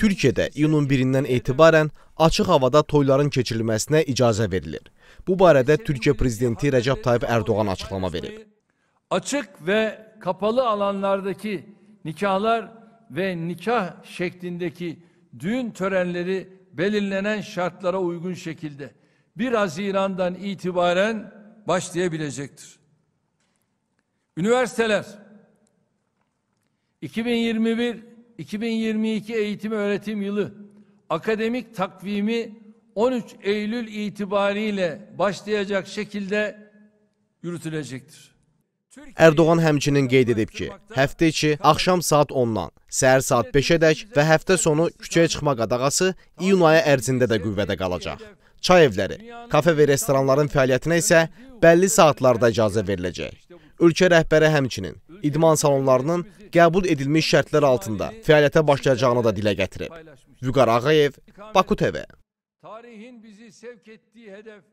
Türkiyədə iyunun 1-dən etibarən açıq havada toyların keçirilməsinə icazə verilir. Bu barədə Türkiyə prezidenti Recep Tayyip Erdoğan açıqlama verib. Açıq və kapalı alanlardakı nikahlar və nikah şəklindəki düğün törənləri belirlenen şartlara uygun şekilde 1 Haziran'dan itibaren başlayabilecektir. Üniversiteler 2021 2022 eğitim öğretim yılı akademik takvimi 13 Eylül itibariyle başlayacak şekilde yürütülecektir. Erdoğan həmçinin qeyd edib ki, həftə içi axşam saat 10-dan səhər saat 5-ədək və həftə sonu küçəyə çıxma qadağası iyun ayı ərzində də qüvvədə qalacaq. Çay evləri, kafe və restoranların fəaliyyətinə isə bəlli saatlarda icazə veriləcək. Ölkə rəhbəri həmçinin idman salonlarının qəbul edilmiş şərtlər altında fəaliyyətə başlayacağını da dilə gətirib. Vüqar Ağayev, Baku TV. Tarihin bizi sevk etdiyi hədəf